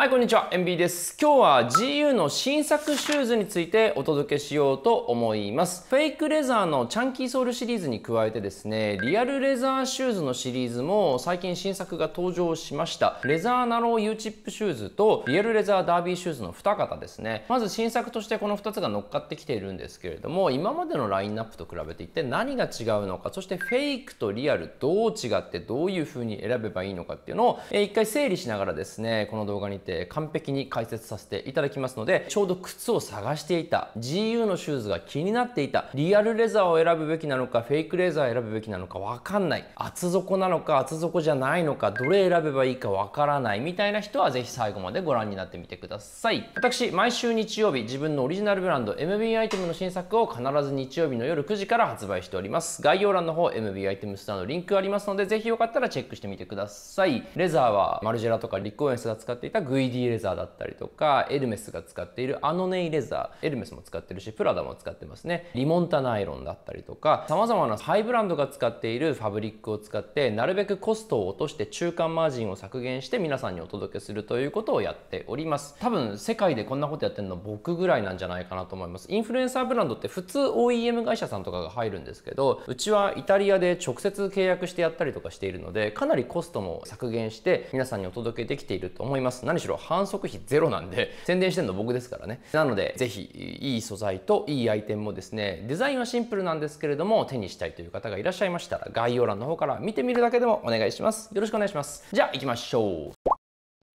はい、こんにちは。MB です。今日は GU の新作シューズについてお届けしようと思います。フェイクレザーのチャンキーソールシリーズに加えてですね、リアルレザーシューズのシリーズも最近新作が登場しました。レザーナロー U チップシューズとリアルレザーダービーシューズの2型ですね。まず新作としてこの2つが乗っかってきているんですけれども、今までのラインナップと比べて一体何が違うのか、そしてフェイクとリアルどう違ってどういう風に選べばいいのかっていうのを、えー、一回整理しながらですね、この動画に行ってえ完璧に解説させていただきますのでちょうど靴を探していた GU のシューズが気になっていたリアルレザーを選ぶべきなのかフェイクレザーを選ぶべきなのか分かんない厚底なのか厚底じゃないのかどれ選べばいいか分からないみたいな人は是非最後までご覧になってみてください私毎週日曜日自分のオリジナルブランド MB アイテムの新作を必ず日曜日の夜9時から発売しております概要欄の方 MB アイテムスターのリンクありますので是非よかったらチェックしてみてくださいレザーはマルジェラとかリコーエンスが使っていたグ VD レザーだったりとかエルメスが使っているアノネイレザーエルメスも使ってるしプラダも使ってますねリモンタナイロンだったりとかさまざまなハイブランドが使っているファブリックを使ってなるべくコストを落として中間マージンを削減して皆さんにお届けするということをやっております多分世界でこんなことやってるの僕ぐらいなんじゃないかなと思いますインフルエンサーブランドって普通 OEM 会社さんとかが入るんですけどうちはイタリアで直接契約してやったりとかしているのでかなりコストも削減して皆さんにお届けできていると思います何しろ反則費ゼロなんで、宣伝してるの僕ですからね。なので、ぜひ、いい素材といいアイテムもですね、デザインはシンプルなんですけれども、手にしたいという方がいらっしゃいましたら、概要欄の方から見てみるだけでもお願いします。よろしくお願いします。じゃあ、行きましょう。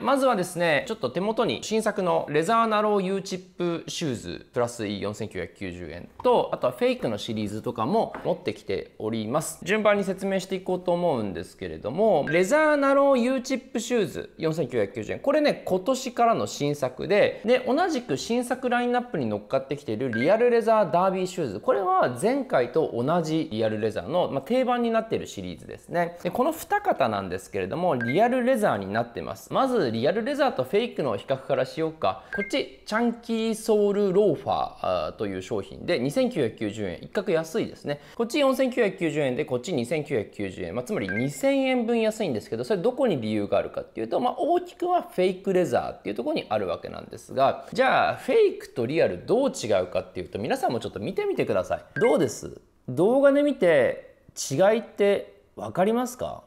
まずはですね、ちょっと手元に新作のレザーナロー U チップシューズプラス E4990 円と、あとはフェイクのシリーズとかも持ってきております。順番に説明していこうと思うんですけれども、レザーナロー U チップシューズ4990円。これね、今年からの新作で、で、同じく新作ラインナップに乗っかってきているリアルレザーダービーシューズ。これは前回と同じリアルレザーの、ま定番になっているシリーズですね。で、この2方なんですけれども、リアルレザーになってます。まずリアルレザーとフェイクの比較からしようかこっちチャンキーソウルローファーという商品で2990円一角安いですねこっち4990円でこっち2990円、まあ、つまり2000円分安いんですけどそれどこに理由があるかっていうと、まあ、大きくはフェイクレザーっていうところにあるわけなんですがじゃあフェイクとリアルどう違うかっていうと皆さんもちょっと見てみてくださいどうです動画で見て違いって分かりますか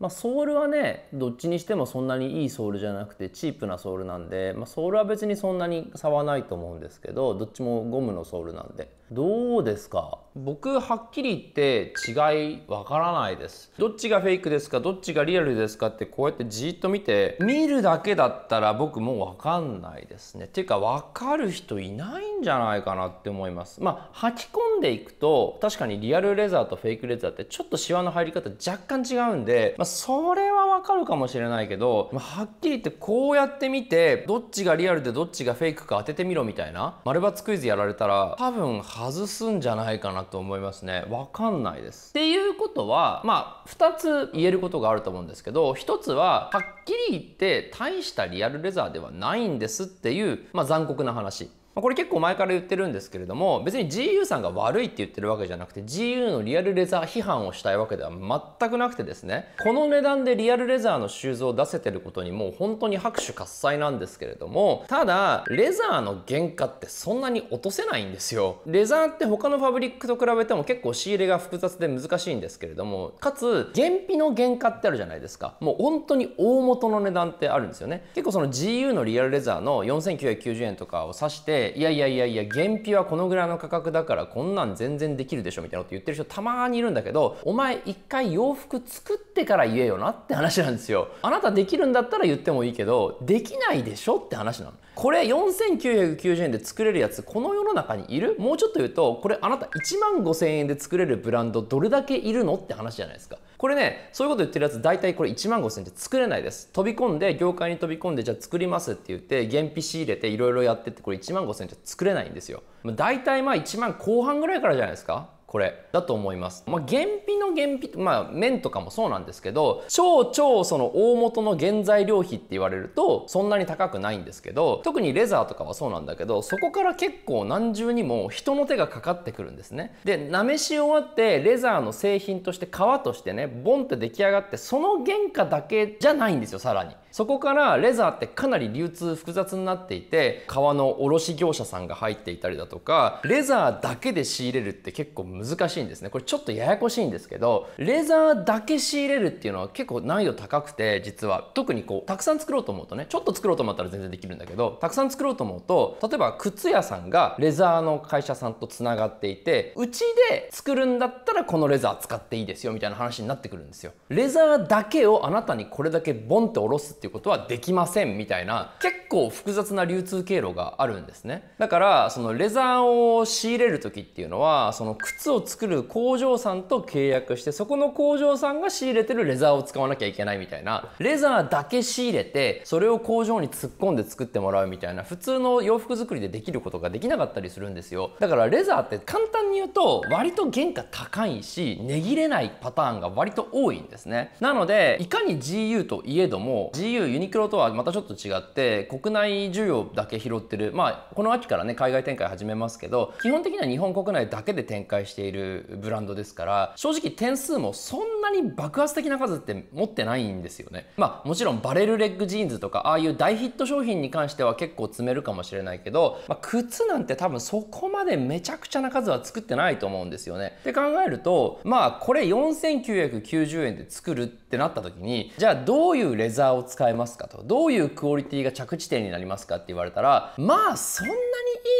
まあ、ソールはねどっちにしてもそんなにいいソールじゃなくてチープなソールなんで、まあ、ソールは別にそんなに差はないと思うんですけどどっちもゴムのソールなんでどうですか僕はっきり言って違いわからないですどっちがフェイクですかどっちがリアルですかってこうやってじっと見て見るだけだったら僕もうわかんないですねていうかわかる人いないんじゃないかなって思いますまあ履き込んでいくと確かにリアルレザーとフェイクレザーってちょっとシワの入り方若干違うんで、まあ、それはわかるかもしれないけど、まあ、はっきり言ってこうやって見てどっちがリアルでどっちがフェイクか当ててみろみたいな丸抜クイズやられたら多分外すんじゃないかなと思いますねわかんないですっていうことはまあ2つ言えることがあると思うんですけど1つははっきり言って大したリアルレザーではないんですっていう、まあ、残酷な話これ結構前から言ってるんですけれども別に GU さんが悪いって言ってるわけじゃなくて GU のリアルレザー批判をしたいわけでは全くなくてですねこの値段でリアルレザーのシューズを出せてることにもう本当に拍手喝采なんですけれどもただレザーの原価ってそんなに落とせないんですよレザーって他のファブリックと比べても結構仕入れが複雑で難しいんですけれどもかつ原費の原価ってあるじゃないですかもう本当に大元の値段ってあるんですよね結構その GU のリアルレザーの4990円とかを指していやいやいやいや原費はこのぐらいの価格だからこんなん全然できるでしょみたいなこと言ってる人たまにいるんだけどお前一回洋服作ってから言えよなって話なんですよあなたできるんだったら言ってもいいけどできないでしょって話なのこれ4990円で作れるやつこの世の中にいるもうちょっと言うとこれあなた1万5000円で作れるブランドどれだけいるのって話じゃないですかこれねそういうこと言ってるやつ大体これ1万5000円で作れないです飛び込んで業界に飛び込んでじゃあ作りますって言って原費仕入れていろいろやってってこれ1万5000円じゃ作れないんですよ大体まあ1万後半ぐらいからじゃないですかこれだと思います。まあ、原費の原費、まあ、麺とかもそうなんですけど、超超その大元の原材料費って言われると、そんなに高くないんですけど、特にレザーとかはそうなんだけど、そこから結構何重にも人の手がかかってくるんですね。で、なめし終わって、レザーの製品として、革としてね、ボンって出来上がって、その原価だけじゃないんですよ、さらに。そこからレザーってかなり流通複雑になっていて革の卸業者さんが入っていたりだとかレザーだけで仕入れるって結構難しいんですねこれちょっとややこしいんですけどレザーだけ仕入れるっていうのは結構難易度高くて実は特にこうたくさん作ろうと思うとねちょっと作ろうと思ったら全然できるんだけどたくさん作ろうと思うと例えば靴屋さんがレザーの会社さんとつながっていてうちで作るんだったらこのレザー使っていいですよみたいな話になってくるんですよ。レザーだけをあなたにこれだけボンって下ろすっていうことはできませんみたいな結構複雑な流通経路があるんですねだからそのレザーを仕入れる時っていうのはその靴を作る工場さんと契約してそこの工場さんが仕入れてるレザーを使わなきゃいけないみたいなレザーだけ仕入れてそれを工場に突っ込んで作ってもらうみたいな普通の洋服作りでできることができなかったりするんですよだからレザーって簡単に言うと割と原価高いし値切れないパターンが割と多いんですねなのでいかに GU といえども GU GU ユニクロとはまたちょっと違って国内需要だけ拾ってるまあこの秋からね海外展開始めますけど基本的には日本国内だけで展開しているブランドですから正直点数もそんなに爆発的な数って持ってないんですよねまあもちろんバレルレッグジーンズとかああいう大ヒット商品に関しては結構詰めるかもしれないけど、まあ、靴なんて多分そこまでめちゃくちゃな数は作ってないと思うんですよねって考えるとまあこれ4990円で作るってなった時にじゃあどういうレザーを使使えますかとどういうクオリティが着地点になりますかって言われたらまあそんなに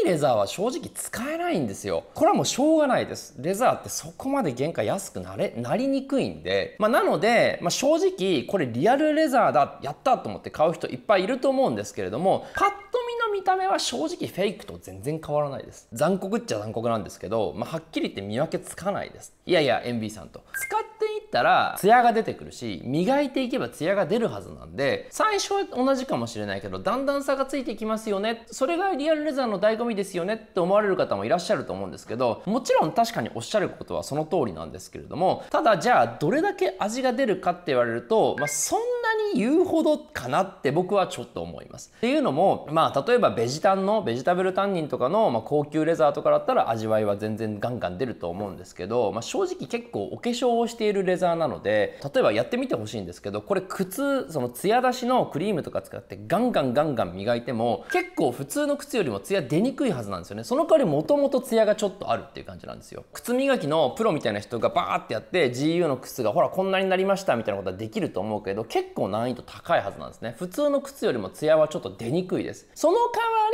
いいレザーは正直使えないんですよこれはもうしょうがないですレザーってそこまで原価安くなれなりにくいんで、まあ、なので、まあ、正直これリアルレザーだやったと思って買う人いっぱいいると思うんですけれどもパッと見の見た目は正直フェイクと全然変わらないです残酷っちゃ残酷なんですけど、まあ、はっきり言って見分けつかないですいやいや MB さんとったらツヤが出てくるし磨いていけばツヤが出るはずなんで最初は同じかもしれないけどだんだん差がついてきますよねそれがリアルレザーの醍醐味ですよねって思われる方もいらっしゃると思うんですけどもちろん確かにおっしゃることはその通りなんですけれどもただじゃあどれだけ味が出るかって言われると、まあ、そんなに言うほどかなって僕はちょっと思います。っていうのもまあ例えばベジタンのベジタブルタンニンとかの、まあ、高級レザーとかだったら味わいは全然ガンガン出ると思うんですけど、まあ、正直結構お化粧をしているレザーザーなので例えばやってみてほしいんですけどこれ靴その艶出しのクリームとか使ってガンガンガンガン磨いても結構普通の靴よりも艶出にくいはずなんですよねその代わりもともと艶がちょっとあるっていう感じなんですよ靴磨きのプロみたいな人がバーってやって GU の靴がほらこんなになりましたみたいなことはできると思うけど結構難易度高いはずなんですね普通の靴よりも艶はちょっと出にくいですその代わ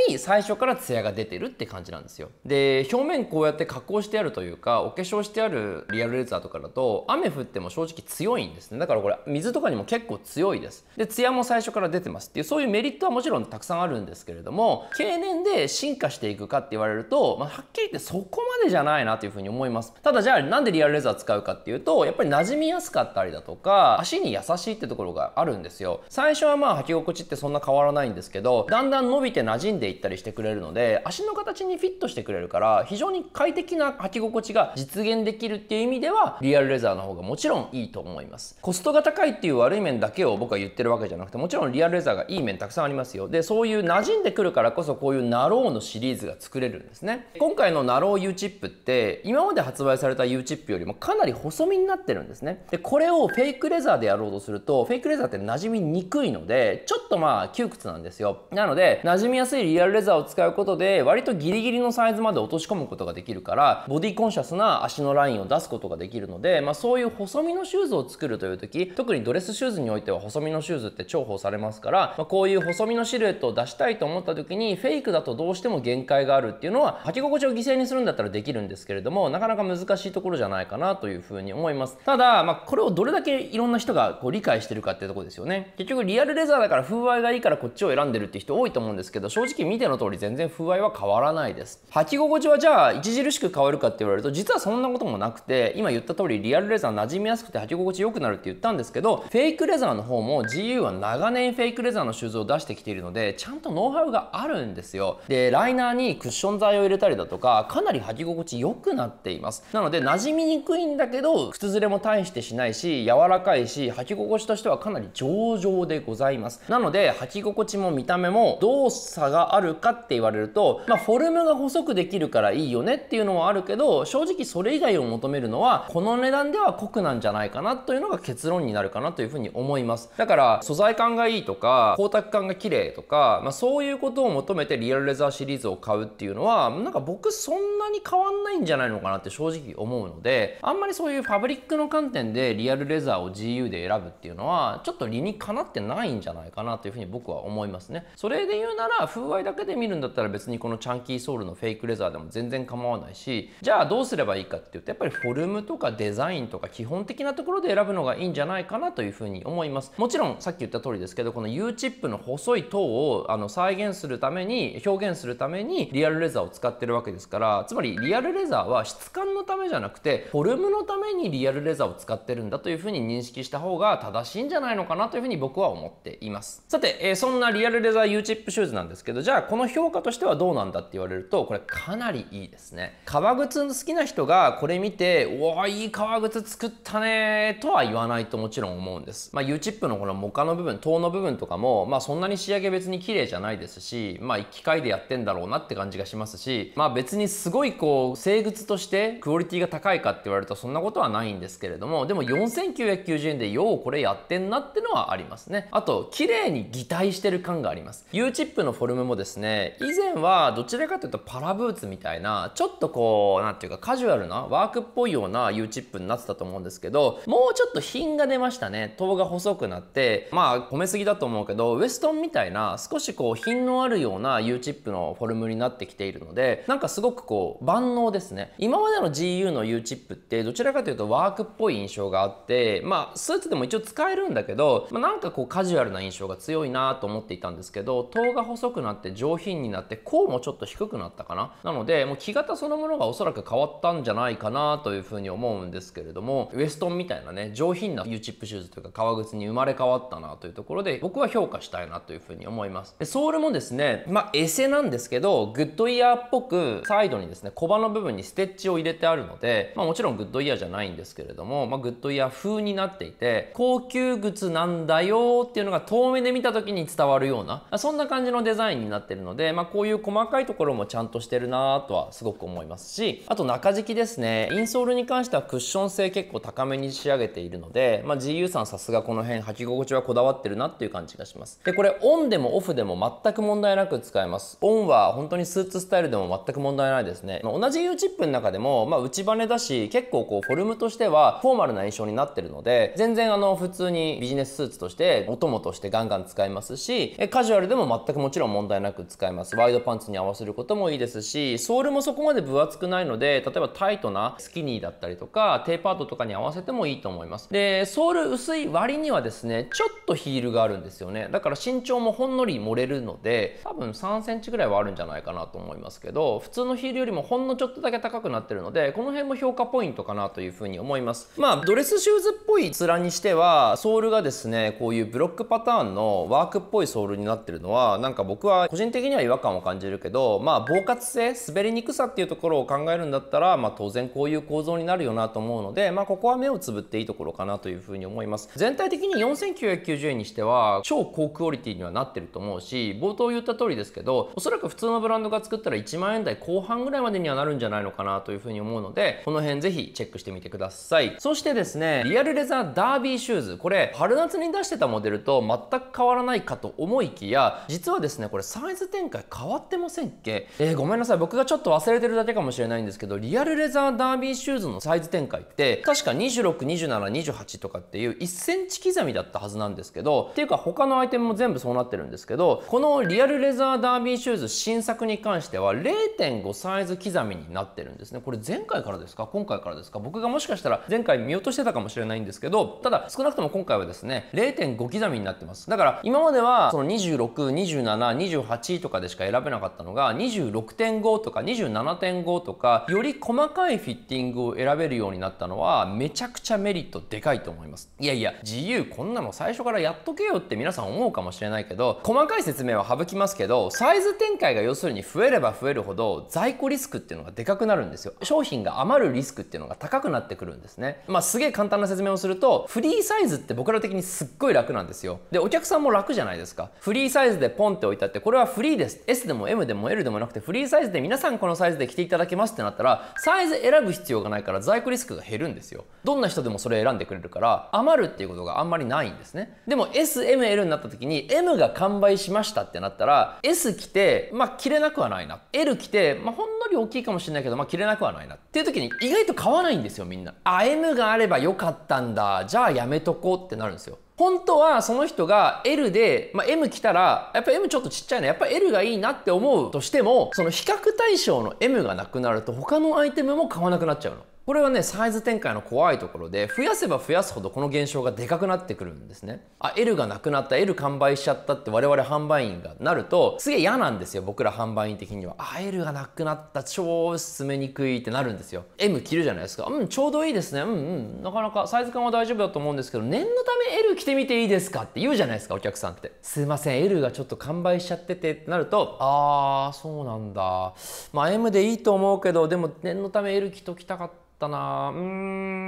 り最初からツヤが出てるって感じなんですよで表面こうやって加工してあるというかお化粧してあるリアルレザーとかだと雨降ってっても正直強いんですねだからこれ水とかにも結構強いですでツヤも最初から出てますっていうそういうメリットはもちろんたくさんあるんですけれども経年で進化していくかって言われると、まあ、はっきり言ってそこまでじゃないなというふうに思いますただじゃあなんでリアルレザー使うかっていうとやっぱり馴染みやすかったりだとか足に優しいってところがあるんですよ最初はまあ履き心地ってそんな変わらないんですけどだんだん伸びて馴染んでいったりしてくれるので足の形にフィットしてくれるから非常に快適な履き心地が実現できるっていう意味ではリアルレザーの方が持ちちろんいいと思います。コストが高いっていう悪い面だけを僕は言ってるわけじゃなくて、もちろんリアルレザーがいい面たくさんありますよ。で、そういう馴染んでくるからこそこういうナローのシリーズが作れるんですね。今回のナロー U チップって、今まで発売された U チップよりもかなり細身になってるんですね。で、これをフェイクレザーでやろうとすると、フェイクレザーって馴染みにくいので、ちょっとまあ窮屈なんですよ。なので、馴染みやすいリアルレザーを使うことで、割とギリギリのサイズまで落とし込むことができるから、ボディコンシャスな足のラインを出すことができるので、まあそういう細細身のシューズを作るという時特にドレスシューズにおいては細身のシューズって重宝されますから、まあ、こういう細身のシルエットを出したいと思った時にフェイクだとどうしても限界があるっていうのは履き心地を犠牲にするんだったらできるんですけれどもなかなか難しいところじゃないかなというふうに思いますただ、まあ、これをどれだけいろんな人がこう理解してるかっていうとこですよね結局リアルレザーだから風合いがいいからこっちを選んでるって人多いと思うんですけど正直見ての通り全然風合いは変わらないです履き心地はじゃあ著しく変わるかって言われると実はそんなこともなくて今言った通りリアルレザー馴染みみやすくて履き心地良くなるって言ったんですけどフェイクレザーの方も GU は長年フェイクレザーのシューズを出してきているのでちゃんとノウハウがあるんですよでライナーにクッション材を入れたりだとかかなり履き心地良くなっていますなので馴染みにくいんだけど靴ずれも大してしないし柔らかいし履き心地としてはかなり上々でございますなので履き心地も見た目も動作があるかって言われると、まあ、フォルムが細くできるからいいよねっていうのはあるけど正直それ以外を求めるのはこの値段では濃くないんじゃないかなというのが結論になるかなというふうに思いますだから素材感がいいとか光沢感が綺麗とか、まあ、そういうことを求めてリアルレザーシリーズを買うっていうのはなんか僕そんなに変わんないんじゃないのかなって正直思うのであんまりそういうファブリックの観点でリアルレザーを GU で選ぶっていうのはちょっと理にかなってないんじゃないかなというふうに僕は思いますねそれで言うなら風合いだけで見るんだったら別にこのチャンキーソールのフェイクレザーでも全然構わないしじゃあどうすればいいかっていうとやっぱりフォルムとかデザインとか基本的なところで選ぶのがいいんじゃないかなというふうに思いますもちろんさっき言った通りですけどこの U チップの細い塔をあの再現するために表現するためにリアルレザーを使ってるわけですからつまりリアルレザーは質感のためじゃなくてフォルムのためにリアルレザーを使ってるんだというふうに認識した方が正しいんじゃないのかなというふうに僕は思っていますさて、えー、そんなリアルレザー U チップシューズなんですけどじゃあこの評価としてはどうなんだって言われるとこれかなりいいですね革靴好きな人がこれ見ておおいい革靴作った金とは言わないともちろん思うんです。まあ、U チップのこのモカの部分、塔の部分とかも、まあ、そんなに仕上げ別に綺麗じゃないですし、まあ、機械でやってんだろうなって感じがしますし、まあ、別にすごいこう、生物としてクオリティが高いかって言われるとそんなことはないんですけれども、でも4990円でようこれやってんなってのはありますね。あと、綺麗に擬態してる感があります。U チップのフォルムもですね、以前はどちらかというとパラブーツみたいな、ちょっとこう、なんていうかカジュアルなワークっぽいような U チップになってたと思うんですですけどもうちょっと品が出ましたね塔が細くなってまあ褒めすぎだと思うけどウエストンみたいな少しこう品のあるような U チップのフォルムになってきているのでなんかすごくこう万能ですね今までの GU の U チップってどちらかというとワークっぽい印象があってまあスーツでも一応使えるんだけど、まあ、なんかこうカジュアルな印象が強いなと思っていたんですけど塔が細くなって上品になってうもちょっと低くなったかななのでもう木型そのものがおそらく変わったんじゃないかなというふうに思うんですけれどもウエストンみたいなね上品な U チップシューズというか革靴に生まれ変わったなというところで僕は評価したいなというふうに思いますでソールもですねまあエセなんですけどグッドイヤーっぽくサイドにですね小刃の部分にステッチを入れてあるので、まあ、もちろんグッドイヤーじゃないんですけれども、まあ、グッドイヤー風になっていて高級靴なんだよっていうのが遠目で見た時に伝わるようなそんな感じのデザインになってるので、まあ、こういう細かいところもちゃんとしてるなとはすごく思いますしあと中敷きですねインソールに関してはクッション性結構高高めに仕上げているので、まあ、GU さんさすがこの辺履き心地はこだわってるなっていう感じがしますでこれオンでもオフでも全く問題なく使えますオンは本当にスーツスタイルでも全く問題ないですね、まあ、同じ U チップの中でも、まあ、内バネだし結構こうフォルムとしてはフォーマルな印象になってるので全然あの普通にビジネススーツとしてお供としてガンガン使えますしカジュアルでも全くもちろん問題なく使えますワイドパンツに合わせることもいいですしソールもそこまで分厚くないので例えばタイトなスキニーだったりとかテーパードとかに合わ合わせてもいいと思いますでソール薄い割にはですねちょっとヒールがあるんですよねだから身長もほんのり漏れるので多分3センチぐらいはあるんじゃないかなと思いますけど普通のヒールよりもほんのちょっとだけ高くなってるのでこの辺も評価ポイントかなというふうに思いますまあドレスシューズっぽい面にしてはソールがですねこういうブロックパターンのワークっぽいソールになってるのはなんか僕は個人的には違和感を感じるけどまあ防滑性滑りにくさっていうところを考えるんだったらまあ当然こういう構造になるよなと思うのでまあここはは目をつぶっていいところかなというふうに思います。全体的に4990円にしては超高クオリティにはなってると思うし、冒頭言った通りですけど、おそらく普通のブランドが作ったら1万円台後半ぐらいまでにはなるんじゃないのかなというふうに思うので、この辺ぜひチェックしてみてください。そしてですね、リアルレザーダービーシューズ、これ春夏に出してたモデルと全く変わらないかと思いきや、実はですね、これサイズ展開変わってませんっけえー、ごめんなさい、僕がちょっと忘れてるだけかもしれないんですけど、リアルレザーダービーシューズのサイズ展開って、確か26、27、28とかっていう1センチ刻みだったはずなんですけどっていうか他のアイテムも全部そうなってるんですけどこのリアルレザーダービーシューズ新作に関しては0.5サイズ刻みになってるんですねこれ前回からですか今回からですか僕がもしかしたら前回見落としてたかもしれないんですけどただ少なくとも今回はですね0.5刻みになってますだから今まではその262728とかでしか選べなかったのが26.5とか27.5とかより細かいフィッティングを選べるようになったのはめちゃくちゃメリットでかいと思いますいやいや自由こんなの最初からやっとけよって皆さん思うかもしれないけど細かい説明は省きますけどサイズ展開が要するに増えれば増えるほど在庫リスクっていうのがでかくなるんですよ商品が余るリスクっていうのが高くなってくるんですねまあすげえ簡単な説明をするとフリーサイズって僕ら的にすっごい楽なんですよでお客さんも楽じゃないですかフリーサイズでポンって置いたってこれはフリーです S でも M でも L でもなくてフリーサイズで皆さんこのサイズで着ていただけますってなったらサイズ選ぶ必要がないから在庫リスクが減るんですよどんな人でもそれ選んでくれるから余るっていうことがあんまりないんですねでも SML になった時に M が完売しましたってなったら S 来てまあ切れなくはないな L 来てまあほんのり大きいかもしれないけどまあ着れなくはないなっていう時に意外と買わないんですよみんなあ M があればよかったんだじゃあやめとこうってなるんですよ本当はその人が L で、まあ、M 来たらやっぱ M ちょっとちっちゃいなやっぱ L がいいなって思うとしてもその比較対象の M がなくなると他のアイテムも買わなくなっちゃうの。これはねサイズ展開の怖いところで増やせば増やすほどこの現象がでかくなってくるんですねあ L がなくなった L 完売しちゃったって我々販売員がなるとすげえ嫌なんですよ僕ら販売員的にはあ L がなくなった超進めにくいってなるんですよ M 着るじゃないですかうんちょうどいいですねうんうんなかなかサイズ感は大丈夫だと思うんですけど念のため L 着てみていいですかって言うじゃないですかお客さんってすいません L がちょっと完売しちゃっててってなるとあーそうなんだまあ M でいいと思うけどでも念のため L 着ときたかったったなう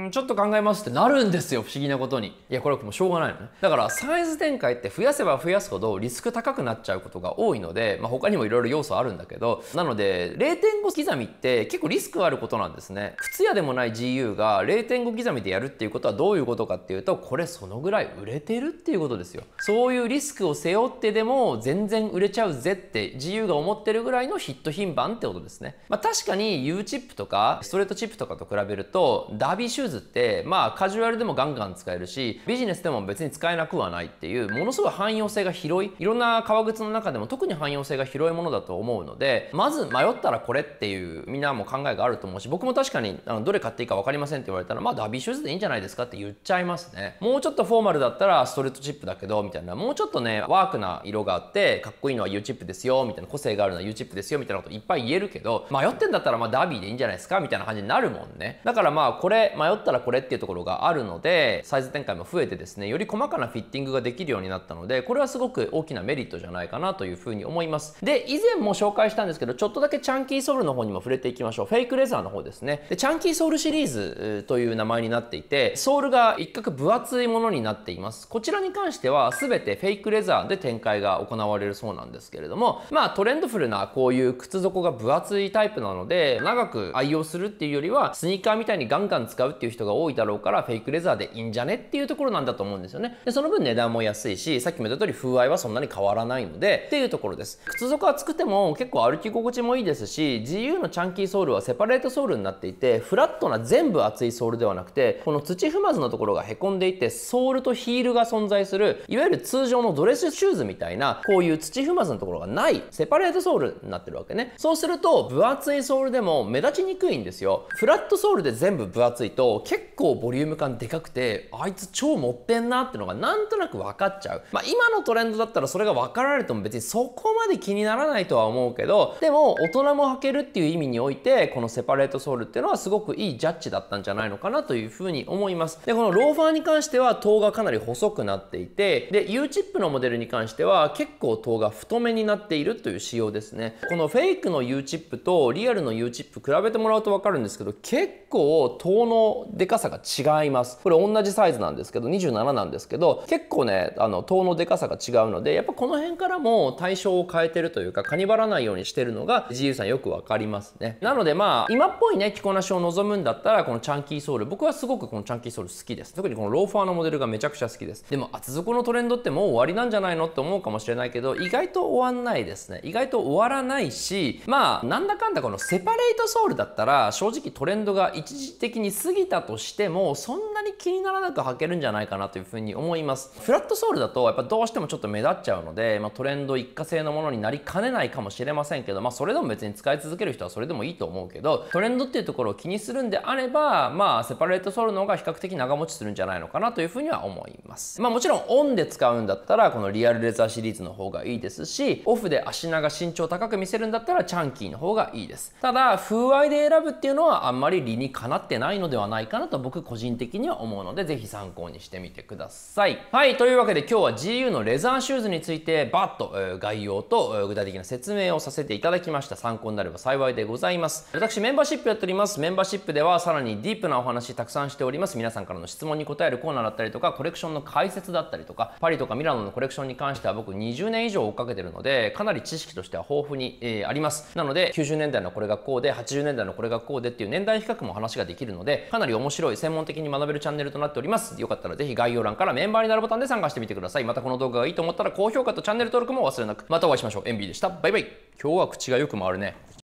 んちょっと考えますってなるんですよ不思議なことにいやこれはもうしょうがないのねだからサイズ展開って増やせば増やすほどリスク高くなっちゃうことが多いので、まあ、他にもいろいろ要素あるんだけどなので0.5刻みって結構リスクあることなんですね靴屋でもない GU が0.5刻みでやるっていうことはどういうことかっていうとこれそのぐらい売れてるっていうことですよそういうリスクを背負ってでも全然売れちゃうぜって GU が思ってるぐらいのヒット品番ってことですねまあ確かに U チップとかストレートチップとかと比べるとダービーシューズってまあカジュアルでもガンガン使えるしビジネスでも別に使えなくはないっていうものすごい汎用性が広いいろんな革靴の中でも特に汎用性が広いものだと思うのでまず迷ったらこれっていうみんなも考えがあると思うし僕も確かにあのどれ買っていいか分かりませんって言われたらまあダービーシューズでいいんじゃないですかって言っちゃいますねもうちょっとフォーマルだったらストレートチップだけどみたいなもうちょっとねワークな色があってかっこいいのは U チップですよみたいな個性があるのは U チップですよみたいなこといっぱい言えるけど迷ってんだったらまあダービーでいいんじゃないですかみたいな感じになるもんねね。だからまあこれ迷ったらこれっていうところがあるのでサイズ展開も増えてですねより細かなフィッティングができるようになったのでこれはすごく大きなメリットじゃないかなというふうに思います。で以前も紹介したんですけどちょっとだけチャンキーソールの方にも触れていきましょう。フェイクレザーの方ですね。でチャンキーソールシリーズという名前になっていてソールが一角分厚いものになっています。こちらに関しては全てフェイクレザーで展開が行われるそうなんですけれどもまあトレンドフルなこういう靴底が分厚いタイプなので長く愛用するっていうよりはスニーーカーみたいにガンガン使うっていう人が多いだろうから、フェイクレザーでいいんじゃねっていうところなんだと思うんですよね。で、その分値段も安いし、さっきも言った通り風合いはそんなに変わらないので、っていうところです。靴底は作っても結構歩き心地もいいですし、GU のチャンキーソールはセパレートソールになっていて、フラットな全部厚いソールではなくて、この土踏まずのところがへこんでいて、ソールとヒールが存在する、いわゆる通常のドレスシューズみたいな、こういう土踏まずのところがないセパレートソールになってるわけね。そうすると、分厚いソールでも目立ちにくいんですよ。フラットソールで全部分厚いと結構ボリューム感でかくてあいつ超持ってんなってのがなんとなく分かっちゃう、まあ、今のトレンドだったらそれが分かられても別にそこまで気にならないとは思うけどでも大人も履けるっていう意味においてこのセパレートソールっていうのはすごくいいジャッジだったんじゃないのかなというふうに思いますでこのローファーに関しては塔がかなり細くなっていてで U チップのモデルに関しては結構塔が太めになっているという仕様ですねこのフェイクの U チップとリアルの U チップ比べてもらうと分かるんですけど結構塔のでかさが違いますこれ同じサイズなんですけど27なんですけど結構ねあの塔のでかさが違うのでやっぱこの辺からも対象を変えてるというかカニバらないようにしてるのが自由さんよく分かりますねなのでまあ今っぽいね着こなしを望むんだったらこのチャンキーソール僕はすごくこのチャンキーソール好きです特にこのローファーのモデルがめちゃくちゃ好きですでも厚底のトレンドってもう終わりなんじゃないのって思うかもしれないけど意外と終わんないですね意外と終わらないしまあなんだかんだこのセパレートソールだったら正直トレンドが一時的に過ぎたとしてもそんなに気にならなく履けるんじゃないかなというふうに思いますフラットソールだとやっぱどうしてもちょっと目立っちゃうので、まあ、トレンド一過性のものになりかねないかもしれませんけど、まあ、それでも別に使い続ける人はそれでもいいと思うけどトレンドっていうところを気にするんであればまあセパレートソールの方が比較的長持ちするんじゃないのかなというふうには思いますまあもちろんオンで使うんだったらこのリアルレザーシリーズの方がいいですしオフで足長身長高く見せるんだったらチャンキーの方がいいですただ風合いで選ぶっていうのはあんまり理にかなってないのではないかなと僕個人的には思うのでぜひ参考にしてみてください。はいというわけで今日は GU のレザーシューズについてバッと概要と具体的な説明をさせていただきました参考になれば幸いでございます私メンバーシップやっておりますメンバーシップではさらにディープなお話たくさんしております皆さんからの質問に答えるコーナーだったりとかコレクションの解説だったりとかパリとかミラノのコレクションに関しては僕20年以上追っかけてるのでかなり知識としては豊富に、えー、ありますなので90年代のこれがこうで80年代のこれがこうでっていう年代比較もも話ができるので、かなり面白い、専門的に学べるチャンネルとなっております。よかったらぜひ概要欄からメンバーになるボタンで参加してみてください。またこの動画がいいと思ったら高評価とチャンネル登録も忘れなく。またお会いしましょう。MB でした。バイバイ。今日は口がよく回るね。